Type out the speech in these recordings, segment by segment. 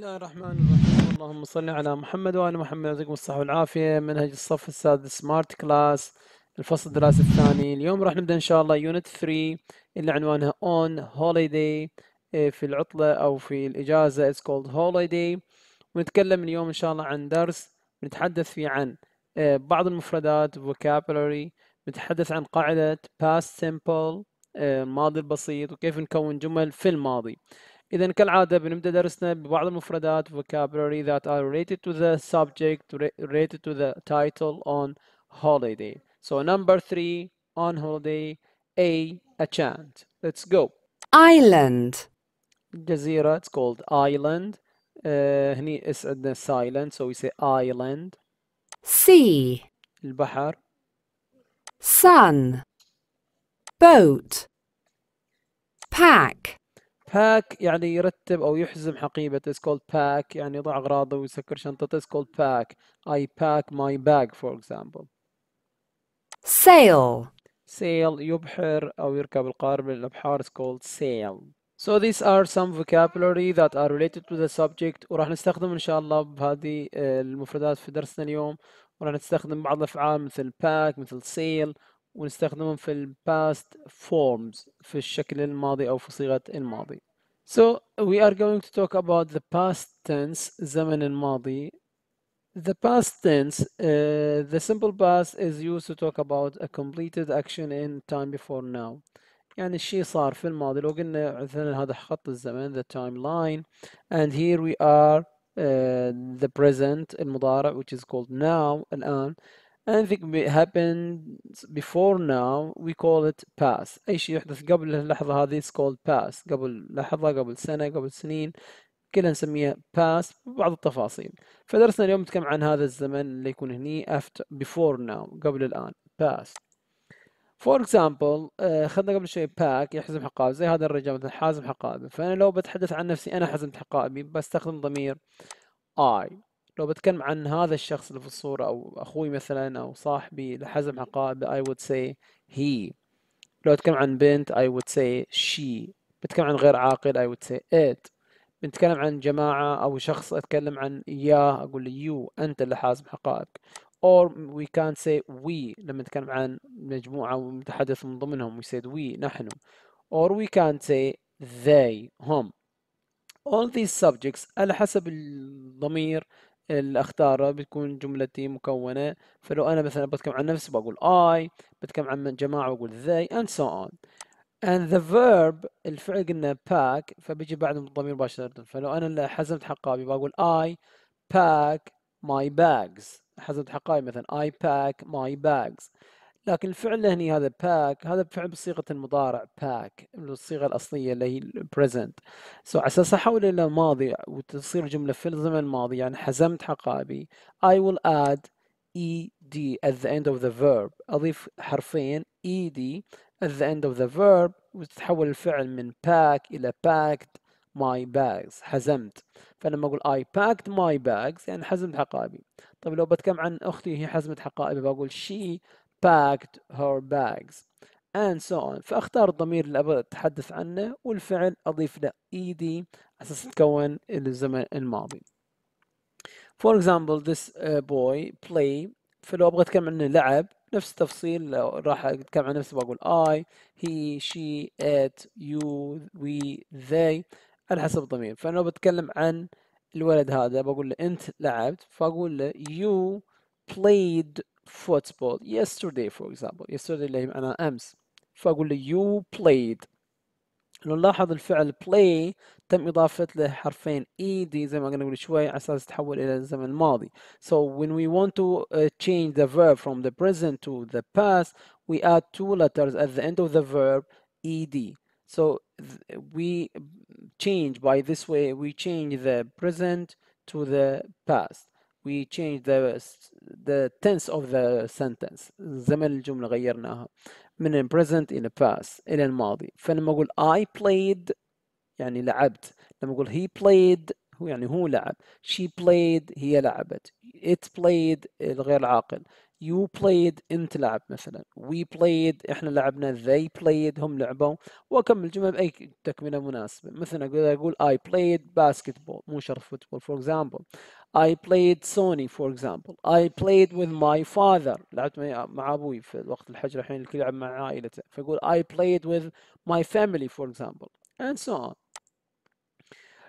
الله الرحمن الرحيم اللهم صل على محمد وآل محمد يعطيكم الصحة والعافية منهج الصف السادس سمارت كلاس الفصل الدراسي الثاني اليوم راح نبدأ إن شاء الله يونت 3 اللي عنوانها on holiday إيه، في العطلة أو في الإجازة it's called holiday ونتكلم اليوم إن شاء الله عن درس نتحدث فيه عن إيه، بعض المفردات vocabulary نتحدث عن قاعدة past simple الماضي إيه، البسيط وكيف نكون جمل في الماضي إذا كالعادة بنبدأ درسنا ببعض المفردات vocabulary that are related to the subject related to the title on holiday. So number three on holiday A a chant. Let's go. Island. جزيرة it's called island. Uh, هني is عندنا silent so we say island. Sea. البحر. Sun. Boat. Pack. باك يعني يرتب او يحزم حقيبته it's called pack يعني يضع اغراضه ويسكر شنطته it's called pack I pack my bag for example sail sail يبحر او يركب القارب للابحار is called sail So these are some vocabulary that are related to the subject وراح نستخدم إن شاء الله بهذه آه، المفردات في درسنا اليوم وراح نستخدم بعض الأفعال مثل pack مثل sail ونستخدمهم في ال past forms في الشكل الماضي أو في صيغة الماضي. So we are going to talk about the past tense زمن الماضي. The past tense, uh, the simple past is used to talk about a completed action in time before now. يعني الشيء صار في الماضي لو قلنا مثلا هذا خط الزمن the timeline and here we are uh, the present المضارع which is called now الآن anything happened before now we call it past أي شيء يحدث قبل اللحظة هذه is called past قبل لحظة قبل سنة قبل سنين كلها نسميها past بعض التفاصيل فدرسنا اليوم نتكلم عن هذا الزمن اللي يكون هني after before now قبل الآن past for example آه، خدنا قبل شوي باك يحزم حقائب زي هذا الرجال مثلا حازم حقائب فأنا لو بتحدث عن نفسي أنا حزمت حقائبي بستخدم ضمير I لو بتكلم عن هذا الشخص اللي في الصورة أو أخوي مثلا أو صاحبي لحزم عقائب I would say he لو أتكلم عن بنت I would say she بتكلم عن غير عاقل I would say it بنتكلم عن جماعة أو شخص أتكلم عن إياه أقول له you أنت اللي حازم حقائبك or we can say we لما نتكلم عن مجموعة ومتحدث من ضمنهم we said we نحن or we can say they هم all these subjects على حسب الضمير اللي اختاره بتكون جملتي مكونه فلو انا مثلا بتكلم عن نفسي بقول I بتكلم عن جماعه بقول they and so on and the verb الفعل قلنا pack فبيجي بعده الضمير مباشره فلو انا اللي حزمت حقابي بقول I pack my bags حزمت حقائي مثلا I pack my bags لكن الفعل هني هذا باك هذا فعل بصيغه المضارع باك الصيغه الاصليه اللي هي present سو so, على اساس احوله الى ماضي وتصير جمله في الزمن الماضي يعني حزمت حقائبي I will add ed at the end of the verb اضيف حرفين ed at the end of the verb وتتحول الفعل من pack الى packed my bags حزمت فلما اقول I packed my bags يعني حزمت حقائبي طيب لو بتكلم عن اختي هي حزمت حقائبي بقول she packed her bags and so on فاختار الضمير اللي ابغى اتحدث عنه والفعل اضيف له ed اساس تكون الزمن الماضي for example this uh, boy play فلو ابغى اتكلم عنه لعب نفس التفصيل راح اتكلم عن نفسي بقول I he she it you we they على حسب الضمير فانا لو بتكلم عن الولد هذا بقول له انت لعبت فاقول له you played football yesterday for example yesterday لعب أنا أمس فأقول له you played لو نلاحظ الفعل play تم إضافة له حرفين ed زي ما قلنا قبل شوي على أساس إلى الزمن الماضي so when we want to uh, change the verb from the present to the past we add two letters at the end of the verb ed so we change by this way we change the present to the past we change the the tense of the sentence زمن الجملة غيرناها من present إلى past إلى الماضي فلما أقول I played يعني لعبت لما أقول he played هو يعني هو لعب she played هي لعبت it played الغير عاقل you played انت لعبت مثلا we played احنا لعبنا they played هم لعبوا واكمل الجمله باي تكمله مناسبه مثلا اقول اقول I played basketball مو شرط football for example I played Sony for example I played with my father لعبت مع أبوي في وقت الحجر الحين الكل يلعب مع عائلته فيقول I played with my family for example and so on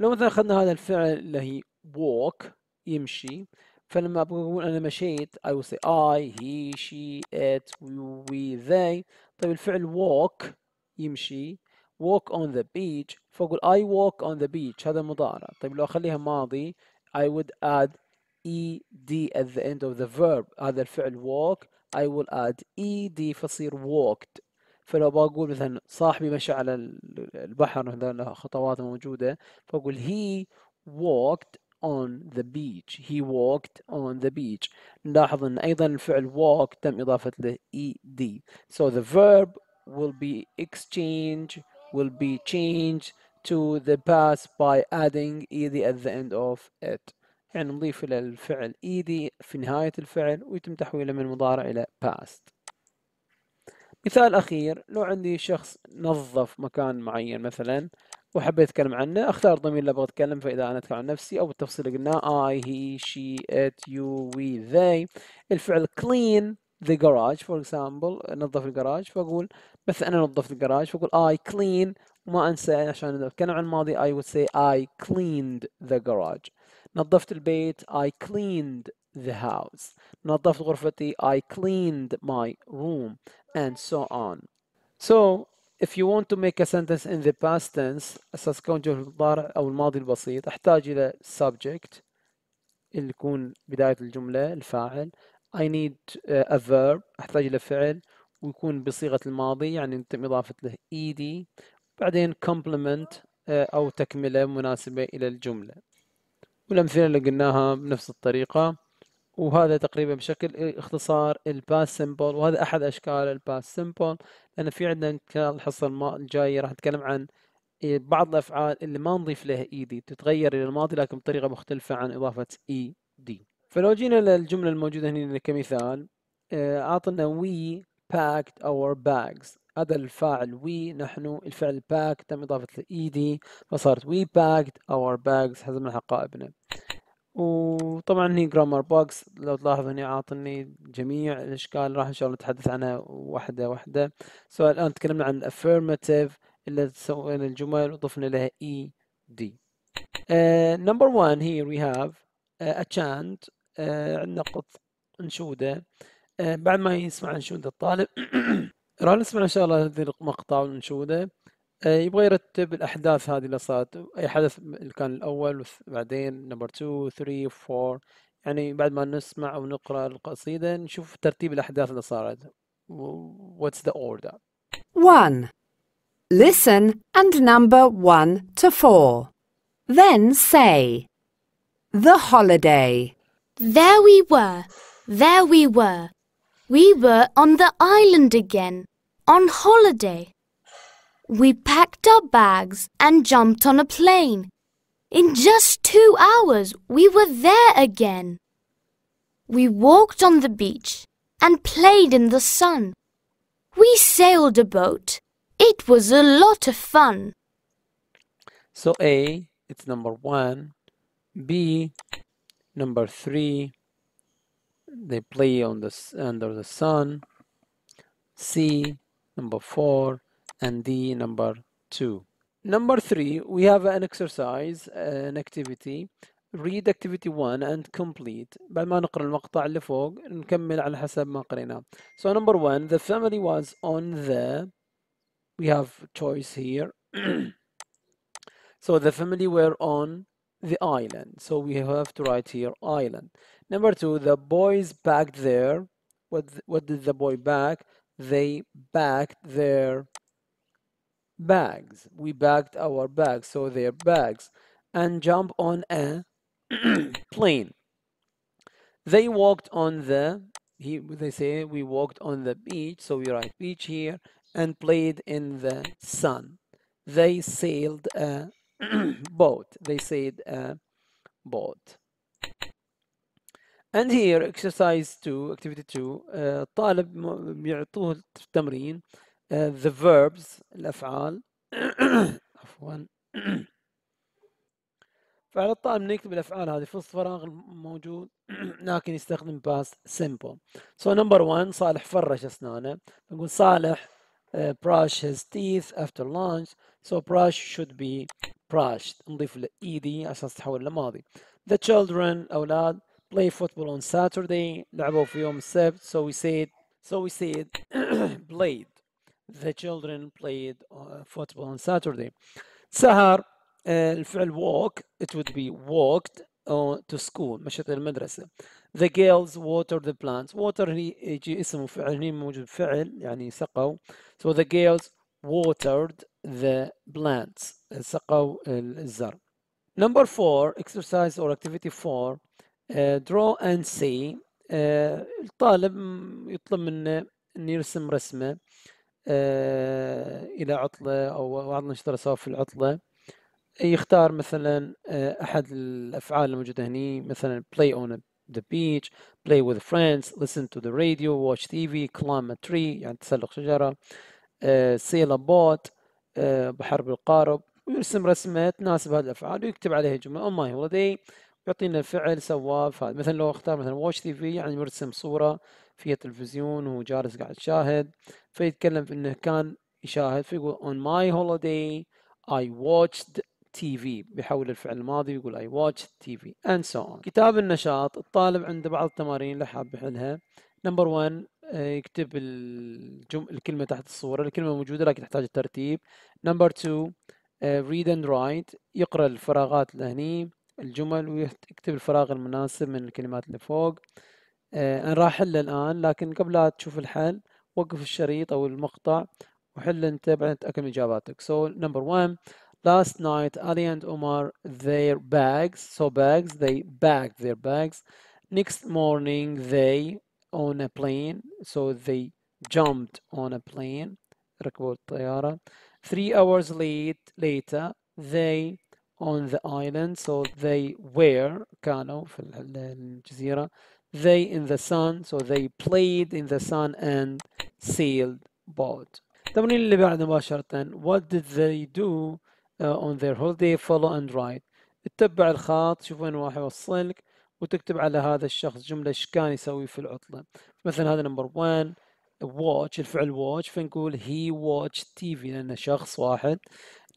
لو مثلا أخذنا هذا الفعل اللي هي walk يمشي فلما بقول أنا مشيت I will say I, he, she, it, we, they طيب الفعل walk يمشي walk on the beach فأقول I walk on the beach هذا مضارع طيب لو أخليها ماضي I would add ed at the end of the verb هذا الفعل walk I will add ed فصير walked فلو بقول مثلا صاحبي مشى على البحر مثلا خطوات موجودة فأقول he walked on the beach he walked on the beach نلاحظ أن أيضا الفعل walk تم إضافة له ed so the verb will be exchange will be changed to the past by adding ed at the end of it يعني نضيف إلى الفعل ed في نهاية الفعل ويتم تحويله من مضارع إلى past مثال أخير لو عندي شخص نظف مكان معين مثلا وحبيت أتكلم عنه أختار ضمير اللي أبغى أتكلم فإذا أنا أتكلم عن نفسي أو بالتفصيل قلنا I, he, she, it, you, we, they الفعل clean the garage for example نظف الجراج فأقول مثلا أنا نظفت الجراج فأقول I clean وما انسى عشان نتكلم عن الماضي I would say I cleaned the garage نظفت البيت I cleaned the house نظفت غرفتي I cleaned my room and so on so if you want to make a sentence in the past tense أساس كون جملة الضارع أو الماضي البسيط أحتاج إلى subject اللي يكون بداية الجملة الفاعل I need a verb أحتاج إلى فعل ويكون بصيغة الماضي يعني يتم إضافة له ed بعدين complement آه، أو تكملة مناسبة إلى الجملة والأمثلة اللي قلناها بنفس الطريقة وهذا تقريبا بشكل اختصار الباس سمبل وهذا أحد أشكال الباس سمبل لأن في عندنا الحصة الجاية راح نتكلم عن إيه، بعض الأفعال اللي ما نضيف لها إيدي e تتغير إلى الماضي لكن بطريقة مختلفة عن إضافة إي e دي فلو جينا للجملة الموجودة هنا كمثال آه، أعطنا we packed our bags هذا الفاعل وي نحن الفعل باك تم إضافة الاي دي فصارت وي باكد اور bags حزمنا حقائبنا وطبعا هي جرامر بوكس لو تلاحظ هنا عاطني جميع الاشكال راح ان شاء الله نتحدث عنها واحده واحده سواء الان تكلمنا عن الافيرماتيف اللي سوينا الجمل وضفنا لها اي دي نمبر 1 هي وي هاف اتشانت عندنا قط انشوده uh, آه، بعد ما يسمع انشوده الطالب راح نسمع ان شاء الله هذا المقطع ونشوده آه، يبغى يرتب الاحداث هذه اللي صارت اي حدث اللي كان الاول بعدين نمبر 2 3 4 يعني بعد ما نسمع او نقرا القصيده نشوف ترتيب الاحداث اللي صارت what's the order 1 listen and number 1 to 4 then say the holiday there we were there we were We were on the island again, on holiday. We packed our bags and jumped on a plane. In just two hours, we were there again. We walked on the beach and played in the sun. We sailed a boat. It was a lot of fun. So A, it's number one. B, number three they play on the under the sun c number four and d number two number three we have an exercise uh, an activity read activity 1 and complete so number one the family was on the we have choice here so the family were on the island. So we have to write here island. Number two, the boys packed there. What, what did the boy pack? They packed their bags. We packed our bags, so their bags. And jump on a plane. They walked on the, he, they say we walked on the beach, so we write beach here, and played in the sun. They sailed a uh, boat. They said a uh, boat. And here exercise 2 activity 2 uh, الطالب يعطوه التمرين uh, the verbs الأفعال عفوا فعلى الطالب نكتب الأفعال هذه في الفراغ الموجود لكن يستخدم past simple so number one صالح فرش أسنانه نقول صالح Uh, brush his teeth after lunch so brush should be brushed نضيف ال ed عشان تتحول لماضي the children أولاد play football on Saturday لعبوا في يوم السبت so we said so we said played the children played uh, football on Saturday سهر uh, الفعل walk it would be walked to school مشت للمدرسة the girls water the plants water هني يجي اسم وفعل هني موجود فعل يعني سقوا so the girls watered the plants سقوا الزرع number four exercise or activity four uh, draw and see uh, الطالب يطلب منه أن يرسم رسمة uh, إلى عطلة أو بعض الأنشطة في العطلة يختار مثلا آه، احد الافعال الموجوده هني مثلا play on the beach play with friends listen to the radio watch TV climb a tree يعني تسلق شجره آه، sail a boat آه، بحر بالقارب ويرسم رسمه تناسب هذه الافعال ويكتب عليها جمله اون ماي هوليداي يعطينا فعل سواه مثلا لو اختار مثلا watch تي في يعني مرسم صوره فيها تلفزيون وهو جالس قاعد يشاهد فيتكلم في انه كان يشاهد فيقول on my holiday I watched تي في بيحول الفعل الماضي ويقول اي واتش تي في اند سو اون كتاب النشاط الطالب عنده بعض التمارين اللي حاب يحلها نمبر 1 آه، يكتب الجم... الكلمه تحت الصوره الكلمه موجوده لكن تحتاج الترتيب نمبر 2 ريد اند رايت يقرا الفراغات اللي هني الجمل ويكتب الفراغ المناسب من الكلمات اللي فوق آه، انا راح حل الان لكن قبل لا تشوف الحل وقف الشريط او المقطع وحل انت بعدين تاكد من اجاباتك سو نمبر 1 Last night, Ali and Omar, their bags, so bags, they bagged their bags. Next morning, they on a plane, so they jumped on a plane. Three hours late, later, they on the island, so they were, كانوا they in the sun, so they played in the sun and sailed boat. what did they do Uh, on their holiday follow and write اتبع الخط شوف وين راح يوصلك وتكتب على هذا الشخص جملة ايش كان يسوي في العطلة مثلا هذا نمبر 1 watch الفعل watch فنقول he watched TV لأنه شخص واحد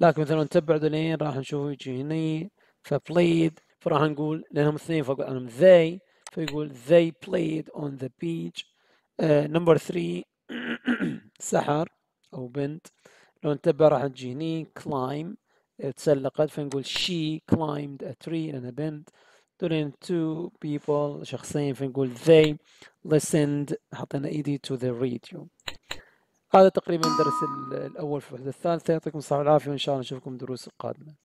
لكن مثلا نتبع دولين راح نشوفه يجي هني فبلايد فراح نقول لأنهم اثنين فوق عنهم they فيقول they played on the beach نمبر uh, 3 سحر أو بنت لو نتبع راح تجي هني climb تسلقت فنقول she climbed a tree لأنها بنت during two people شخصين فنقول they listened حطينا ايدي to the radio هذا تقريبا الدرس الأول في الوحدة الثالثة يعطيكم الصحة والعافية وإن شاء الله نشوفكم دروس القادمة